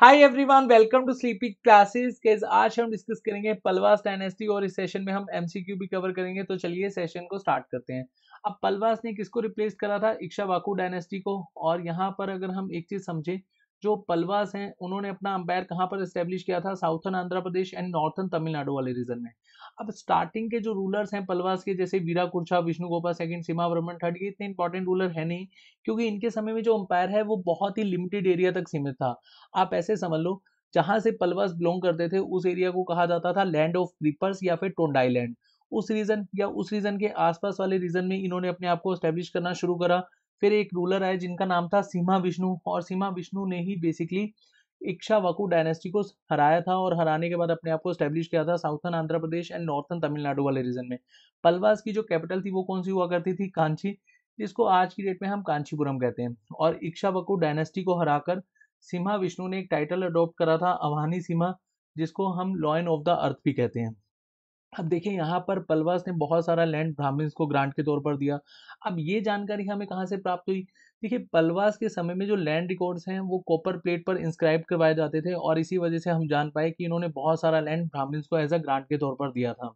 hi everyone welcome to sleeping classes guys आज हम discuss करेंगे पलवास डायनेस्टी और इस सेशन में हम एमसीक्यू भी कवर करेंगे तो चलिए सेशन को स्टार्ट करते हैं अब पलवास ने किसको रिप्लेस करा था इक्शा वाकू डायनेस्टी को और यहाँ पर अगर हम एक चीज समझे जो पलवास हैं उन्होंने अपना अंपायर कहाँ पर इस्टेब्लिश किया था southern Andhra Pradesh and northern Tamil Nadu वाले रीजन में अब स्टार्टिंग के जो रूलर्स हैं पलवास के जैसे वीरा कुर्छा विष्णु गोपाल सेकंड सीमा ब्रह्मण थर्ड ये इतने इंपॉर्टेंट रूलर है नहीं क्योंकि इनके समय में जो अंपायर है वो बहुत ही लिमिटेड एरिया तक सीमित था आप ऐसे समझ लो जहाँ से पलवास बिलोंग करते थे उस एरिया को कहा जाता था लैंड ऑफ क्रीपर्स या फिर टोंडाई लैंड उस रीजन या उस रीजन के आसपास वाले रीजन में इन्होंने अपने आप को स्टैब्लिश करना शुरू करा फिर एक रूलर आए जिनका नाम था सीमा विष्णु और सीमा विष्णु ने ही बेसिकली इक्शा वकू डायनेस्टी को हराया था और हराने के बाद अपने आप को स्टैब्लिश किया था southern Andhra Pradesh and northern Tamil Nadu वाले रीजन में पलवास की जो कैपिटल थी वो कौन सी हुआ करती थी कांची जिसको आज की डेट में हम कांचीपुरम कहते हैं और इक्शा वकू डायनेस्टी को हराकर सीमा विष्णु ने एक टाइटल अडॉप्ट करा था अवानी सीमा जिसको हम लॉयन ऑफ द अर्थ भी कहते हैं अब देखिए यहाँ पर पलवास ने बहुत सारा लैंड ब्राह्मण्स को ग्रांट के तौर पर दिया अब ये जानकारी हमें कहाँ से प्राप्त हुई देखिए पलवास के समय में जो लैंड रिकॉर्ड्स हैं वो कॉपर प्लेट पर इंस्क्राइब करवाए जाते थे और इसी वजह से हम जान पाए कि इन्होंने बहुत सारा लैंड ब्राह्मण्स को एज अ ग्रांट के तौर पर दिया था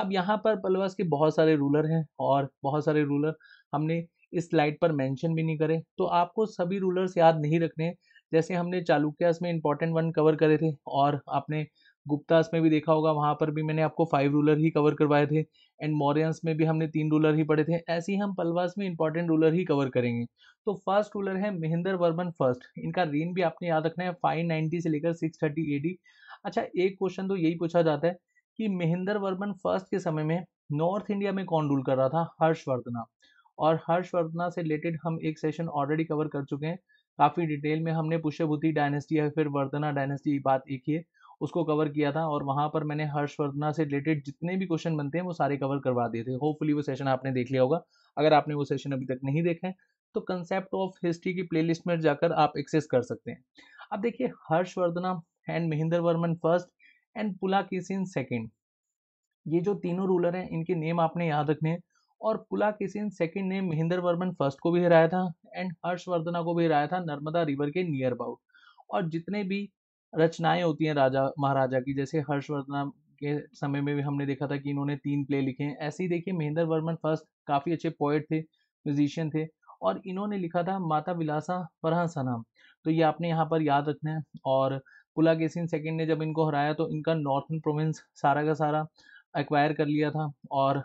अब यहाँ पर पलवास के बहुत सारे रूलर हैं और बहुत सारे रूलर हमने इस स्लाइड पर मेंशन भी नहीं करे तो आपको सभी रूलर्स याद नहीं रखने जैसे हमने चालुक्यास में इंपॉर्टेंट वन कवर करे थे और आपने गुप्तास में भी देखा होगा वहाँ पर भी मैंने आपको फाइव रूलर ही कवर करवाए थे एंड मॉरियंस में भी हमने तीन रूलर ही पढ़े थे ऐसे ही हम पलवास में इंपॉर्टेंट रूलर ही कवर करेंगे तो फर्स्ट रूलर है महेंद्र वर्मन फर्स्ट इनका रेन भी आपने याद रखना है फाइव नाइन्टी से लेकर सिक्स थर्टी एडी अच्छा एक क्वेश्चन तो यही पूछा जाता है कि महेंद्र वर्मन फर्स्ट के समय में नॉर्थ इंडिया में कौन रूल कर रहा था हर्षवर्धना और हर्षवर्धना से रिलेटेड हम एक सेशन ऑलरेडी कवर कर चुके हैं काफ़ी डिटेल में हमने पुष्यभूति डायनेस्टी या फिर वर्धना डायनेस्टी बात एक ही है उसको कवर किया था और वहाँ पर मैंने हर्षवर्धना से रिलेटेड जितने भी क्वेश्चन बनते हैं वो सारे कवर करवा दिए थे होपफुली वो सेशन आपने देख लिया होगा अगर आपने वो सेशन अभी तक नहीं देखा है तो कंसेप्ट ऑफ हिस्ट्री की प्ले में जाकर आप एक्सेस कर सकते हैं अब देखिए Harshavardhana and Mahendra Varman first and किसिन सेकेंड ये जो तीनों रूलर हैं इनके नेम आपने याद रखने हैं और किसिन सेकेंड ने महेंद्र वर्मन फर्स्ट को भी हराया था एंड हर्षवर्धना को भी हराया था नर्मदा रिवर के नियर अबाउट और जितने भी रचनाएं होती हैं राजा महाराजा की जैसे हर्षवर्धन के समय में भी हमने देखा था कि इन्होंने तीन प्ले लिखे हैं ऐसे ही देखिए महेंद्र वर्मन फर्स्ट काफ़ी अच्छे पोइट थे म्यूजिशियन थे और इन्होंने लिखा था माता विलासा फरहा तो ये आपने यहाँ पर याद रखना है और पुलाकेसिन सेकेंड ने जब इनको हराया तो इनका नॉर्थन प्रोविंस सारा का सारा एक्वायर कर लिया था और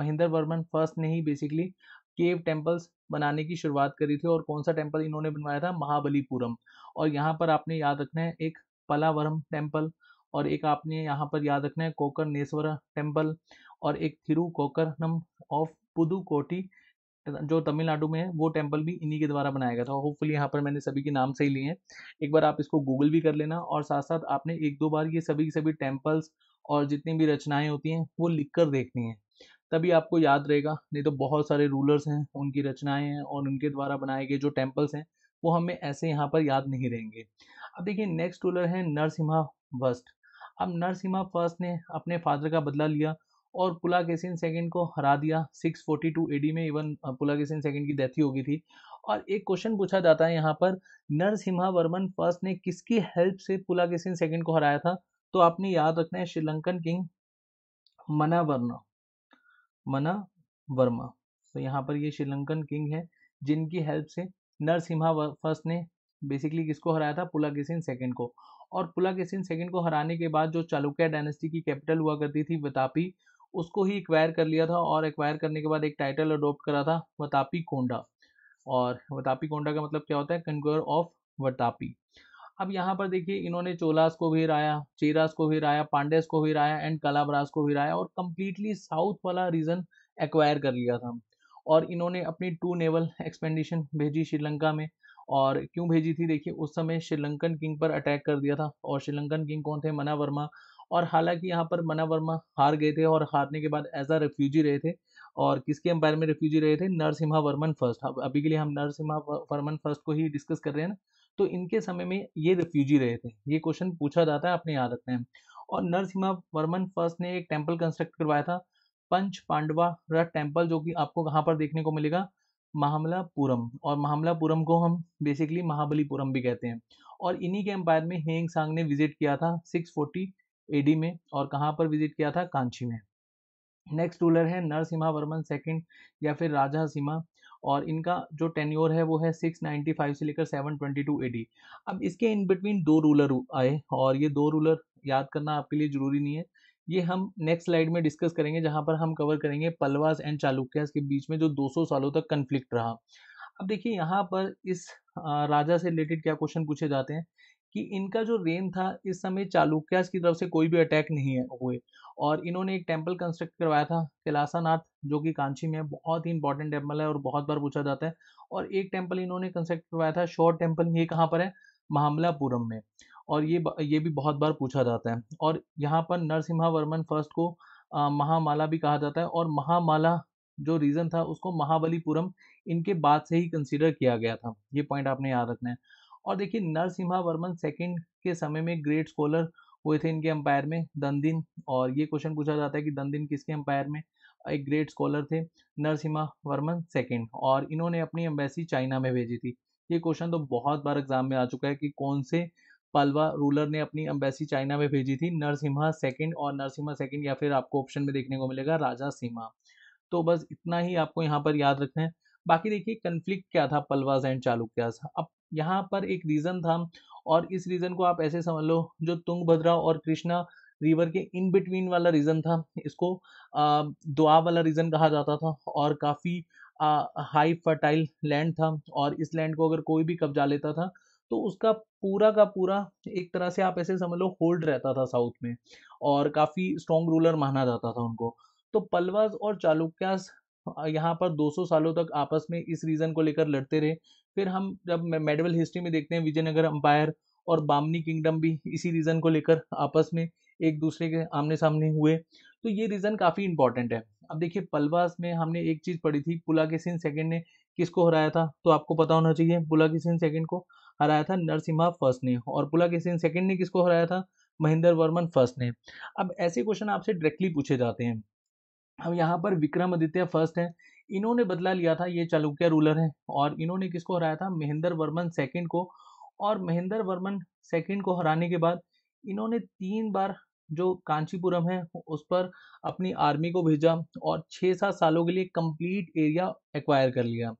महेंद्र वर्मन फर्स्ट ने ही बेसिकली केव टेम्पल्स बनाने की शुरुआत करी थी और कौन सा टेम्पल इन्होंने बनवाया था महाबलीपुरम और यहाँ पर आपने याद रखना है एक पलावरम टेम्पल और एक आपने यहाँ पर याद रखना है कोकर टेम्पल और एक थिरु कोकरनम ऑफ पुदुकोटी जो तमिलनाडु में है वो टेम्पल भी इन्हीं के द्वारा बनाया गया था होपफुली यहाँ पर मैंने सभी के नाम सही लिए हैं एक बार आप इसको गूगल भी कर लेना और साथ साथ आपने एक दो बार ये सभी के सभी टेम्पल्स और जितनी भी रचनाएं होती हैं वो लिख कर देखनी है तभी आपको याद रहेगा नहीं तो बहुत सारे रूलर्स हैं उनकी रचनाएं हैं और उनके द्वारा बनाए गए जो टेम्पल्स हैं वो हमें ऐसे यहाँ पर याद नहीं रहेंगे अब देखिए नेक्स्ट रूलर है नरसिम्हा फर्स्ट अब नरसिम्हा फर्स्ट ने अपने फादर का बदला लिया और पुलाकेसिन सेकंड को हरा दिया 642 एडी में इवन पुलाकेसिन सेकंड की डेथ ही हो गई थी और एक क्वेश्चन पूछा जाता है यहाँ पर नरसिम्हा वर्मन फर्स्ट ने किसकी हेल्प से पुलाकेसिन सेकंड को हराया था तो आपने याद रखना है श्रीलंकन किंग मनावर्ना मना वर्मा तो यहाँ पर ये श्रीलंकन किंग है जिनकी हेल्प से नरसिम्हा फर्स्ट ने बेसिकली किसको हराया था पुलाकेसिन सेकंड को और पुलाकेसिन सेकंड को हराने के बाद जो चालुक्य डायनेस्टी की कैपिटल हुआ करती थी वतापी उसको ही एक्वायर कर लिया था और एक्वायर करने के बाद एक टाइटल अडोप्ट करा था वतापी कोंडा और वतापी कोंडा का मतलब क्या होता है कंक्र ऑफ वतापी अब यहाँ पर देखिए इन्होंने चोलास को भी हराया चेरास को भी हराया पांडेस को भी हराया एंड कलाबरास को भी हराया और कम्प्लीटली साउथ वाला रीजन एक्वायर कर लिया था और इन्होंने अपनी टू नेवल एक्सपेंडिशन भेजी श्रीलंका में और क्यों भेजी थी देखिए उस समय श्रीलंकन किंग पर अटैक कर दिया था और श्रीलंकन किंग कौन थे मना वर्मा और हालांकि यहाँ पर मना वर्मा हार गए थे और हारने के बाद एज आ रेफ्यूजी रहे थे और किसके एम्पायर में रेफ्यूजी रहे थे नरसिम्हा वर्मन फर्स्ट अब अभी के लिए हम नरसिम्हा वर्मन फर्स्ट को ही डिस्कस कर रहे हैं ना तो इनके समय में ये रिफ्यूजी रहे थे ये क्वेश्चन पूछा जाता है आपने याद रखना है और नरसिम्हा वर्मन फर्स्ट ने एक टेम्पल कंस्ट्रक्ट करवाया था पंच पांडवा रथ टेम्पल जो कि आपको कहाँ पर देखने को मिलेगा महामलापुरम और महामलापुरम को हम बेसिकली महाबलीपुरम भी कहते हैं और इन्हीं के एम्पायर में हेंग सांग ने विजिट किया था 640 फोर्टी एडी में और कहाँ पर विजिट किया था कांची में नेक्स्ट रूलर है नरसिम्हा वर्मन सेकंड या फिर राजा सिम्हा और इनका जो टेन्योर है वो है 695 से लेकर 722 ट्वेंटी अब इसके इन बिटवीन दो रूलर आए और ये दो रूलर याद करना आपके लिए ज़रूरी नहीं है ये हम नेक्स्ट स्लाइड में डिस्कस करेंगे जहाँ पर हम कवर करेंगे पलवास एंड चालुक्यास के बीच में जो 200 सालों तक कन्फ्लिक्ट रहा अब देखिए यहाँ पर इस राजा से रिलेटेड क्या क्वेश्चन पूछे जाते हैं कि इनका जो रेन था इस समय चालुक्यास की तरफ से कोई भी अटैक नहीं हुए और इन्होंने एक टेम्पल कंस्ट्रक्ट करवाया था कैलासानाथ जो कि कांची में बहुत ही इंपॉर्टेंट टेम्पल है और बहुत बार पूछा जाता है और एक टेम्पल इन्होंने कंस्ट्रक्ट करवाया था शॉर्ट टेम्पल ये कहाँ पर है महामलापुरम में और ये ये भी बहुत बार पूछा जाता है और यहाँ पर नरसिम्हा वर्मन फर्स्ट को आ, महामाला भी कहा जाता है और महामाला जो रीज़न था उसको महाबलीपुरम इनके बाद से ही कंसिडर किया गया था ये पॉइंट आपने याद रखना है और देखिए नरसिम्हा वर्मन सेकेंड के समय में ग्रेट स्कॉलर हुए थे इनके अंपायर में दंदिन और ये क्वेश्चन पूछा जाता है कि दंदिन किसके अंपायर में एक ग्रेट स्कॉलर थे नरसिम्हा वर्मन सेकेंड और इन्होंने अपनी एम्बेसी चाइना में भेजी थी ये क्वेश्चन तो बहुत बार एग्जाम में आ चुका है कि कौन से पलवा रूलर ने अपनी एम्बेसी चाइना में भेजी थी नरसिम्हा सेकंड और नरसिम्हा सेकेंड या फिर आपको ऑप्शन में देखने को मिलेगा राजा सिम्हा तो बस इतना ही आपको यहाँ पर याद रखना है बाकी देखिए कन्फ्लिक्ट क्या था पलवाज एंड चालुक्यास अब यहाँ पर एक रीजन था और इस रीजन को आप ऐसे समझ लो जो तुंग भद्रा और कृष्णा रिवर के इन बिटवीन वाला रीजन था इसको दुआ वाला रीजन कहा जाता था और काफ़ी हाई फर्टाइल लैंड था और इस लैंड को अगर कोई भी कब्जा लेता था तो उसका पूरा का पूरा एक तरह से आप ऐसे समझ लो होल्ड रहता था साउथ में और काफ़ी स्ट्रॉन्ग रूलर माना जाता था उनको तो पलवाज और चालुक्यास यहाँ पर 200 सालों तक आपस में इस रीजन को लेकर लड़ते रहे फिर हम जब मेडिवल हिस्ट्री में देखते हैं विजयनगर अम्पायर और बामनी किंगडम भी इसी रीज़न को लेकर आपस में एक दूसरे के आमने सामने हुए तो ये रीज़न काफ़ी इंपॉर्टेंट है अब देखिए पलवास में हमने एक चीज़ पढ़ी थी पुला के सिंह सेकेंड ने किसको हराया था तो आपको पता होना चाहिए पुला के सिंह सेकेंड को हराया था नरसिम्हा फर्स्ट ने और पुला के सिंह सेकेंड ने किसको हराया था महेंद्र वर्मन फर्स्ट ने अब ऐसे क्वेश्चन आपसे डायरेक्टली पूछे जाते हैं हम यहाँ पर विक्रमादित्य फर्स्ट हैं इन्होंने बदला लिया था ये चालुक्य रूलर हैं और इन्होंने किसको हराया था महेंद्र वर्मन सेकंड को और महेंद्र वर्मन सेकंड को हराने के बाद इन्होंने तीन बार जो कांचीपुरम है उस पर अपनी आर्मी को भेजा और छः सात सालों के लिए कंप्लीट एरिया एक्वायर कर लिया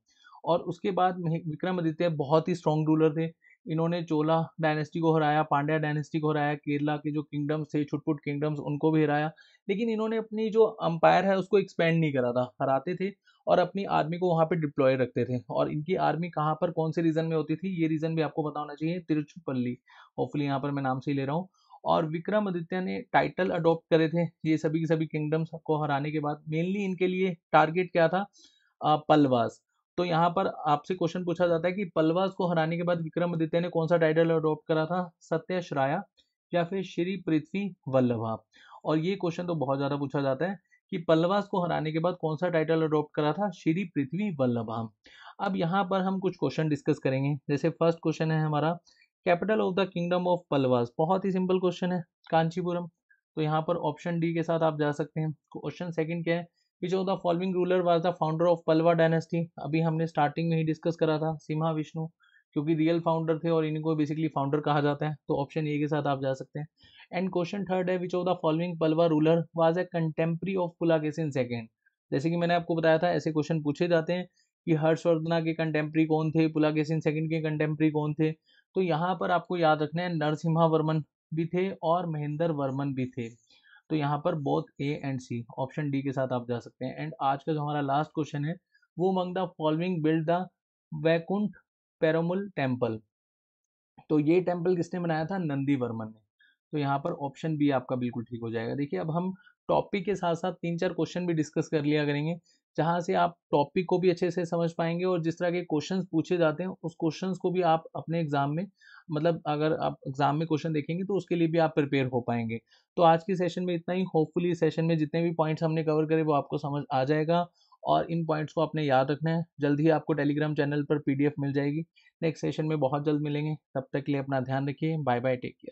और उसके बाद विक्रमादित्य बहुत ही स्ट्रॉन्ग रूलर थे इन्होंने चोला डायनेस्टी को हराया पांड्या डायनेस्टी को हराया केरला के जो किंगडम्स थे छुटपुट किंगडम्स उनको भी हराया लेकिन इन्होंने अपनी जो अंपायर है उसको एक्सपेंड नहीं करा था हराते थे और अपनी आर्मी को वहाँ पे डिप्लॉय रखते थे और इनकी आर्मी कहाँ पर कौन से रीजन में होती थी ये रीजन भी आपको बताना चाहिए तिरुचुपल्ली होपफुली यहाँ पर मैं नाम से ही ले रहा हूँ और विक्रमादित्य ने टाइटल अडॉप्ट करे थे ये सभी के सभी किंगडम्स को हराने के बाद मेनली इनके लिए टारगेट क्या था पलवास तो यहाँ पर आपसे क्वेश्चन पूछा जाता है कि पलवास को हराने के बाद विक्रमादित्य ने कौन सा टाइटल अडॉप्ट करा था सत्यश्राया या फिर श्री पृथ्वी वल्लभा और ये क्वेश्चन तो बहुत ज़्यादा पूछा जाता है कि पल्लवास को हराने के बाद कौन सा टाइटल अडॉप्ट करा था श्री पृथ्वी वल्लभा अब यहाँ पर हम कुछ क्वेश्चन डिस्कस करेंगे जैसे फर्स्ट क्वेश्चन है हमारा capital of the kingdom of Pallavas बहुत ही सिंपल क्वेश्चन है कांचीपुरम तो यहाँ पर ऑप्शन डी के साथ आप जा सकते हैं क्वेश्चन सेकंड क्या है which of the following ruler was the founder of Pallava dynasty अभी हमने स्टार्टिंग में ही डिस्कस करा था सिम्हा विष्णु क्योंकि रियल फाउंडर थे और इनको बेसिकली फाउंडर कहा जाता है तो ऑप्शन ए के साथ आप जा सकते हैं एंड क्वेश्चन थर्ड है which of the following Pallava ruler was a contemporary of Pulakeshin second जैसे कि मैंने आपको बताया था ऐसे क्वेश्चन पूछे जाते हैं कि हर्षवर्धना के कंटेम्प्री कौन थे पुलाकेसिन सेकंड के कंटेम्प्री कौन थे तो यहाँ पर आपको याद रखना है नरसिम्हा वर्मन भी थे और महेंद्र वर्मन भी थे तो यहाँ पर both A and C option D के साथ आप जा सकते हैं एंड आज का जो हमारा लास्ट क्वेश्चन है वो among the following built the Vaikuntha Perumal temple तो ये टेम्पल किसने बनाया था नंदी वर्मन ने तो यहाँ पर ऑप्शन बी आपका बिल्कुल ठीक हो जाएगा देखिए अब हम टॉपिक के साथ साथ तीन चार क्वेश्चन भी डिस्कस कर लिया करेंगे जहाँ से आप टॉपिक को भी अच्छे से समझ पाएंगे और जिस तरह के क्वेश्चंस पूछे जाते हैं उस क्वेश्चंस को भी आप अपने एग्जाम में मतलब अगर आप एग्जाम में क्वेश्चन देखेंगे तो उसके लिए भी आप प्रिपेयर हो पाएंगे तो आज के सेशन में इतना ही होपफुली सेशन में जितने भी पॉइंट्स हमने कवर करे वो आपको समझ आ जाएगा और इन पॉइंट्स को आपने याद रखना है जल्द ही आपको टेलीग्राम चैनल पर पी मिल जाएगी नेक्स्ट सेशन में बहुत जल्द मिलेंगे तब तक के लिए अपना ध्यान रखिए बाय बाय टेक केयर